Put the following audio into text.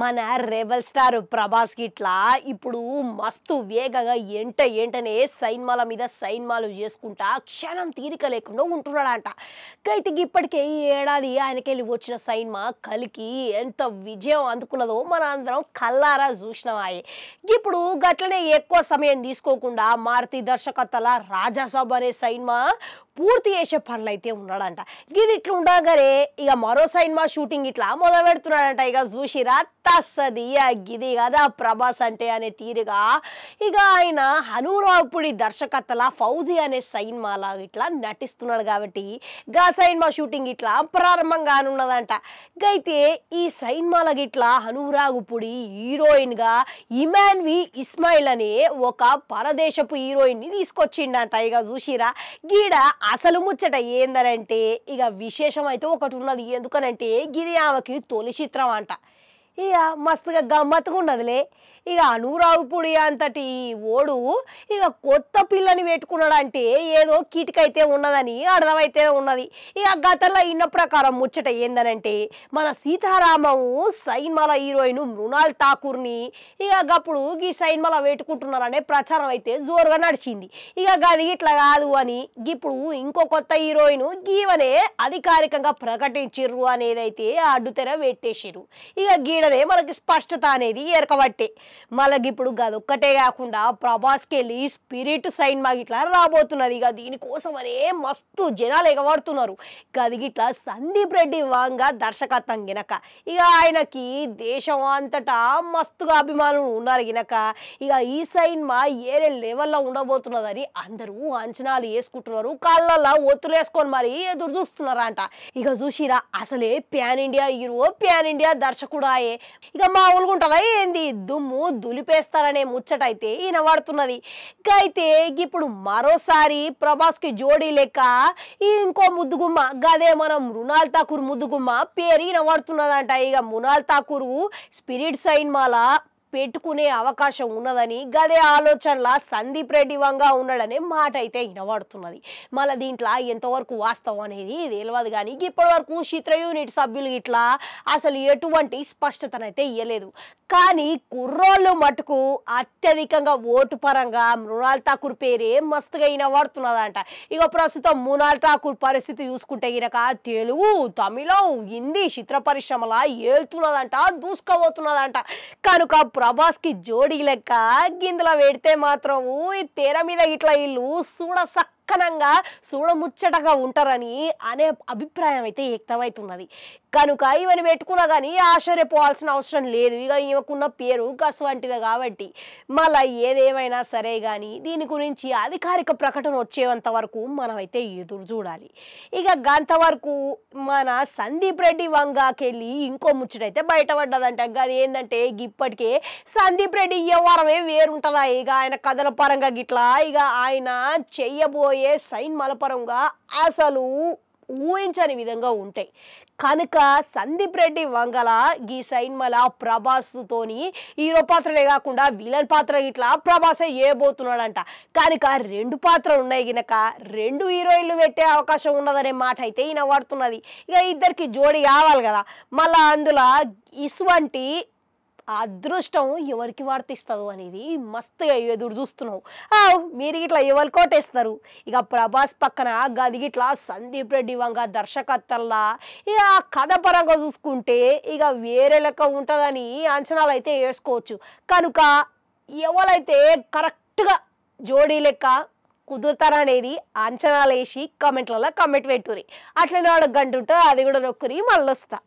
మన rebel star Prabhas ఇట్లా ఇప్పుడు మస్తు వేగగా ఎంట ఏంటనే సైన్మాల మీద సైన్మాలు చేసుకుంటా క్షణం తీరిక లేకుండా ఉంటున్నాడంట అయితే ఇప్పటికే ఈ ఏడాది ఆయనకెళ్ళి వచ్చిన సైన్మా కలికి ఎంత విజయం అందుకున్నదో మన అందరం కల్లారా చూసినవాయి ఇప్పుడు గట్లనే ఎక్కువ సమయం తీసుకోకుండా మారుతి దర్శకతల రాజాసాబ్ అనే సైన్మా పూర్తి చేసే పనులు అయితే ఉన్నాడంట ఇది ఇట్లా ఉండగానే ఇక మరో సినిమా షూటింగ్ ఇట్లా మొదలు పెడుతున్నాడంట ఇక చూసిరా తస్సది గిది కదా ప్రభాస్ అంటే అనే తీరుగా ఇక ఆయన హనురాపుడి దర్శకతల ఫౌజీ అనే సైన్మాలా ఇట్లా నటిస్తున్నాడు కాబట్టి గా సైన్మా షూటింగ్ ఇట్లా ప్రారంభం కానున్నదంట అయితే ఈ సైన్మాల గిట్లా హనురాగుపుడి హీరోయిన్గా ఇమాన్వి ఇస్మాయిల్ అనే ఒక పరదేశపు ని తీసుకొచ్చిండంట ఇక చూసిరా గీడ అసలు ముచ్చట ఏందనంటే ఇక విశేషం అయితే ఒకటి ఉన్నది ఎందుకనంటే గిరి ఆమెకి తొలి చిత్రం అంట ఇక మస్తుగా గమ్మత్తుగా ఉన్నదిలే ఇక అనురావుపుడి అంతటి ఓడు ఇక కొత్త పిల్లని పెట్టుకున్నాడంటే ఏదో కిటికైతే ఉన్నదని అర్థమైతే ఉన్నది ఇక గతంలో ఇన్న ప్రకారం ముచ్చట ఏందనంటే మన సీతారామము సైన్మల హీరోయిన్ మృణాల్ ఠాకూర్ని ఇక అప్పుడు ఈ సైన్మల పెట్టుకుంటున్నారనే ప్రచారం అయితే జోరుగా నడిచింది ఇక గది ఇట్లా కాదు అని ఇప్పుడు ఇంకో కొత్త హీరోయిన్ గీవనే అధికారికంగా ప్రకటించిర్రు అనేది అయితే అడ్డుతెర పెట్టేసారు ఇక గీడనే మనకి స్పష్టత అనేది ఎరకబట్టే మళ్ళీ ఇప్పుడు ఒక్కటే కాకుండా ప్రభాస్కి వెళ్ళి స్పిరిట్ సైన్ మాకు ఇట్లా రాబోతున్నది ఇక దీనికోసం అనే మస్తు జనాలు ఎగబడుతున్నారు గది ఇట్లా సందీప్ రెడ్డి వాంగ దర్శకత్వం గినక ఇక ఆయనకి దేశం అంతటా మస్తుగా అభిమానులు ఉన్నారు గినక ఇక ఈ సైన్ మా ఏరే లెవెల్లో ఉండబోతున్నదని అందరూ అంచనాలు వేసుకుంటున్నారు కాళ్ళల్లో ఒత్తులు వేసుకొని మరి ఎదురు చూస్తున్నారంట ఇక చూసిరా అసలే pan India hero pan India దర్శకుడు ఇక మా ఊళ్ళుకుంటారా ఏంది దుమ్ము దులిపేస్తారనే ముచ్చటైతే ఈయన వాడుతున్నది అయితే ఇప్పుడు మరోసారి ప్రభాస్కి జోడీ లెక్క ఇంకో ముద్దుగుమ్మ గదే మనం మృణాల్ ఠాకూర్ ముద్దుగుమ్మ పేరు వాడుతున్నదంట ఇక మృణాల్ ఠాకూర్ స్పిరిట్ సైన్ మాల పెట్టుకునే అవకాశం ఉన్నదని గదే ఆలోచనలా సందీప్ రెడ్డి వంగా ఉన్నాడనే మాట అయితే వినబడుతున్నది మళ్ళీ దీంట్లో ఎంతవరకు వాస్తవం అనేది తెలియదు కానీ ఇప్పటి వరకు చిత్ర యూనిట్ సభ్యులు ఇట్లా అసలు ఎటువంటి స్పష్టతనైతే ఇవ్వలేదు కానీ కుర్రోళ్ళు మటుకు అత్యధికంగా ఓటు పరంగా మృణాల్ ఠాకూర్ పేరే మస్తుగా వినబడుతున్నదంట ఇక ప్రస్తుతం మృణాల్ ఠాకూర్ పరిస్థితి చూసుకుంటే గినక తెలుగు తమిళం హిందీ చిత్ర పరిశ్రమలా ఏళ్తున్నదంట దూసుకోబోతున్నదంట కనుక కి జోడీ లెక్క గిందులో పెడితే మాత్రం ఈ మీద ఇట్లా ఇల్లు చూడసా చక్కనంగా చూడముచ్చటగా ఉంటారని అనే అభిప్రాయం అయితే వ్యక్తమవుతున్నది కనుక ఇవన్నీ పెట్టుకున్నా కానీ ఆశ్చర్యపోవాల్సిన అవసరం లేదు ఇక ఈమెకున్న పేరు గస్ వంటిది కాబట్టి మళ్ళీ ఏదేమైనా సరే కానీ దీని గురించి అధికారిక ప్రకటన వచ్చేంత వరకు మనమైతే ఎదురు చూడాలి ఇక గంత వరకు మన సందీప్ రెడ్డి వంగాకెళ్ళి ఇంకో ముచ్చటైతే బయటపడ్డదంట అది ఏంటంటే ఇప్పటికే సందీప్ రెడ్డి ఇవ్వవరమే వేరుంటుందా ఇక ఆయన కథల పరంగా గిట్లా ఇక ఆయన చెయ్యబో రాబోయే సైన్ మలపరంగా అసలు ఊహించని విధంగా ఉంటాయి కనుక సందీప్ రెడ్డి వంగల గీ సైన్మల ప్రభాస్తోని హీరో పాత్రలే కాకుండా విలన్ పాత్ర ఇట్లా ప్రభాసే ఏబోతున్నాడంట కనుక రెండు పాత్రలు ఉన్నాయి గినక రెండు హీరోయిన్లు పెట్టే అవకాశం ఉన్నదనే మాట అయితే ఈయన పడుతున్నది ఇక ఇద్దరికి జోడి కావాలి కదా మళ్ళీ అందులో ఇసువంటి అదృష్టం ఎవరికి వర్తిస్తుందో అనేది మస్తుగా ఎదురు చూస్తున్నావు మీరు ఇట్లా ఎవరు కోటేస్తారు ఇక ప్రభాస్ పక్కన గది ఇట్లా సందీప్ రెడ్డి వంగ దర్శకత్తల్లా ఇక ఆ కథ పరంగా చూసుకుంటే ఇక వేరే లెక్క ఉంటుందని అంచనాలు అయితే వేసుకోవచ్చు కనుక ఎవరైతే కరెక్ట్గా జోడీ లెక్క కుదురుతారనేది అంచనాలు వేసి కమెంట్లలో కమెంట్ పెట్టుకుని అట్లనే వాడు గంటుంటే అది కూడా నొక్కుని మళ్ళొస్తా